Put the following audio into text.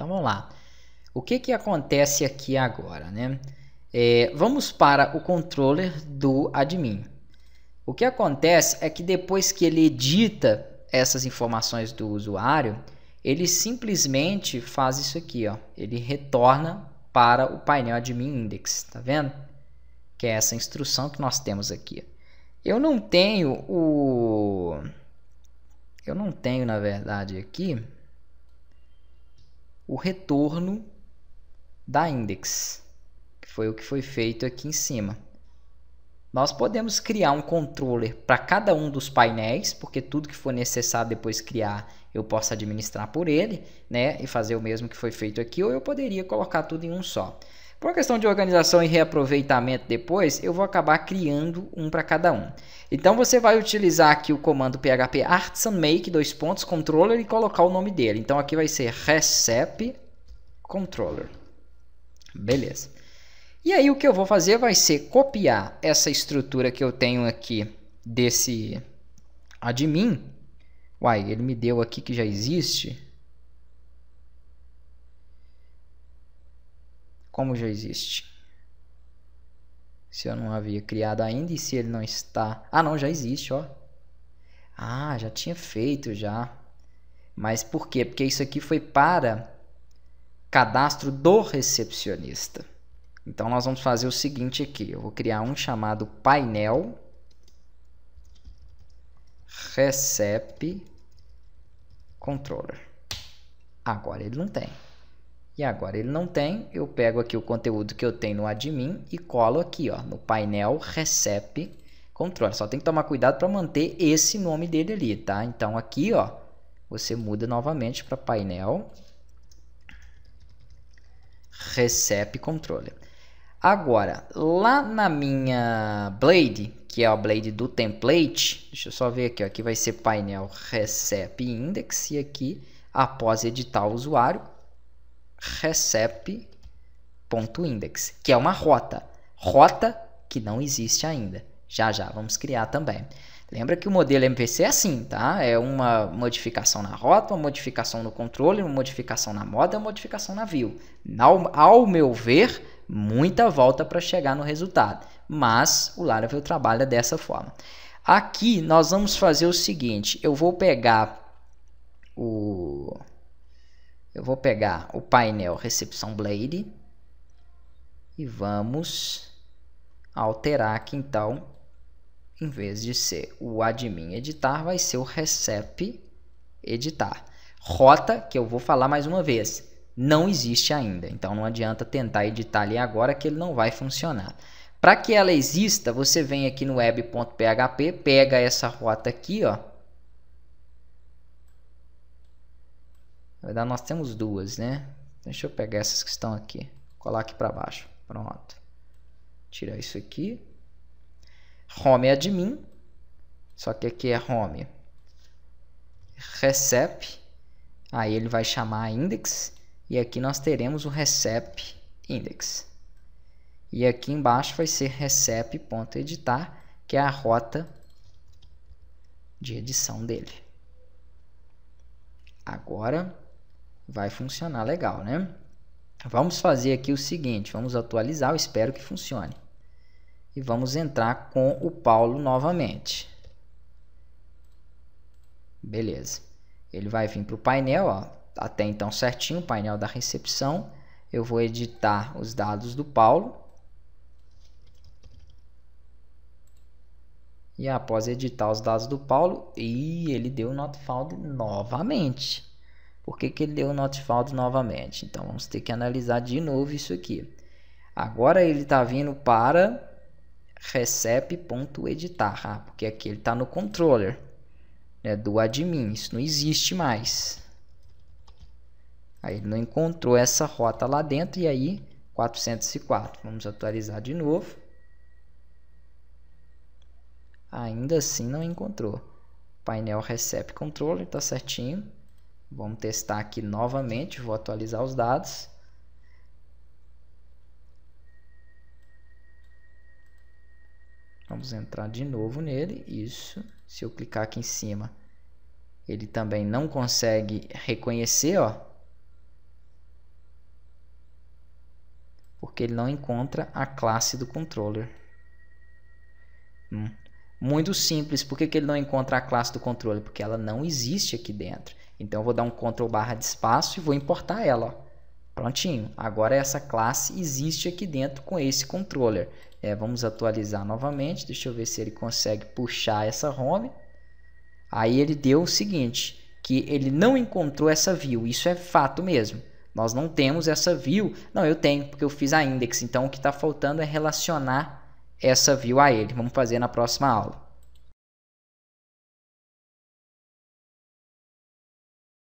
Então vamos lá. O que, que acontece aqui agora? Né? É, vamos para o controller do admin. O que acontece é que depois que ele edita essas informações do usuário, ele simplesmente faz isso aqui, ó. Ele retorna para o painel admin index, tá vendo? Que é essa instrução que nós temos aqui. Eu não tenho o eu não tenho, na verdade, aqui o retorno da index, que foi o que foi feito aqui em cima. Nós podemos criar um controller para cada um dos painéis, porque tudo que for necessário depois criar, eu posso administrar por ele, né, e fazer o mesmo que foi feito aqui, ou eu poderia colocar tudo em um só. Por uma questão de organização e reaproveitamento depois, eu vou acabar criando um para cada um. Então você vai utilizar aqui o comando php artisan make dois pontos controller e colocar o nome dele. Então aqui vai ser recep controller. Beleza. E aí o que eu vou fazer vai ser copiar essa estrutura que eu tenho aqui desse admin. Uai, ele me deu aqui que já existe. como já existe. Se eu não havia criado ainda e se ele não está. Ah, não, já existe, ó. Ah, já tinha feito já. Mas por quê? Porque isso aqui foi para cadastro do recepcionista. Então nós vamos fazer o seguinte aqui, eu vou criar um chamado painel recep controller. Agora ele não tem. E agora ele não tem, eu pego aqui o conteúdo que eu tenho no admin e colo aqui ó, no painel recep controle. Só tem que tomar cuidado para manter esse nome dele ali, tá? Então aqui ó, você muda novamente para painel recep controle. Agora, lá na minha Blade, que é a Blade do template, deixa eu só ver aqui, ó, aqui vai ser painel recep index e aqui após editar o usuário, recep.index, que é uma rota. Rota que não existe ainda. Já já vamos criar também. Lembra que o modelo MVC é assim, tá? É uma modificação na rota, uma modificação no controle, uma modificação na moda, uma modificação na view. Ao, ao meu ver, muita volta para chegar no resultado, mas o Laravel trabalha dessa forma. Aqui nós vamos fazer o seguinte, eu vou pegar o eu vou pegar o painel Recepção Blade e vamos alterar aqui então, em vez de ser o admin editar, vai ser o recep editar. Rota, que eu vou falar mais uma vez, não existe ainda, então não adianta tentar editar ali agora que ele não vai funcionar. Para que ela exista, você vem aqui no web.php, pega essa rota aqui, ó, Na verdade, nós temos duas, né? Deixa eu pegar essas que estão aqui. Colar aqui para baixo. Pronto. Tirar isso aqui. Home é admin. Só que aqui é home. Recep. Aí ele vai chamar index. E aqui nós teremos o recep index. E aqui embaixo vai ser recep.editar, que é a rota de edição dele. Agora vai funcionar legal, né? Vamos fazer aqui o seguinte, vamos atualizar, eu espero que funcione. E vamos entrar com o Paulo novamente. Beleza. Ele vai vir para o painel, ó, até então certinho, painel da recepção. Eu vou editar os dados do Paulo. E após editar os dados do Paulo, e ele deu o not found novamente por que, que ele deu o not found novamente. Então vamos ter que analisar de novo isso aqui. Agora ele está vindo para recep.editar, ah, porque aqui ele está no controller né, do admin, isso não existe mais. Aí ele não encontrou essa rota lá dentro e aí 404. Vamos atualizar de novo. Ainda assim não encontrou. Painel recep controller está certinho. Vamos testar aqui novamente, vou atualizar os dados. Vamos entrar de novo nele, isso. Se eu clicar aqui em cima, ele também não consegue reconhecer, ó. Porque ele não encontra a classe do controller. Hum muito simples. Por que, que ele não encontra a classe do controle? Porque ela não existe aqui dentro. Então eu vou dar um control barra de espaço e vou importar ela. Ó. Prontinho. Agora essa classe existe aqui dentro com esse controller. É, vamos atualizar novamente. Deixa eu ver se ele consegue puxar essa home. Aí ele deu o seguinte, que ele não encontrou essa view. Isso é fato mesmo. Nós não temos essa view. Não, eu tenho, porque eu fiz a index. Então, o que está faltando é relacionar essa view a ele. Vamos fazer na próxima aula.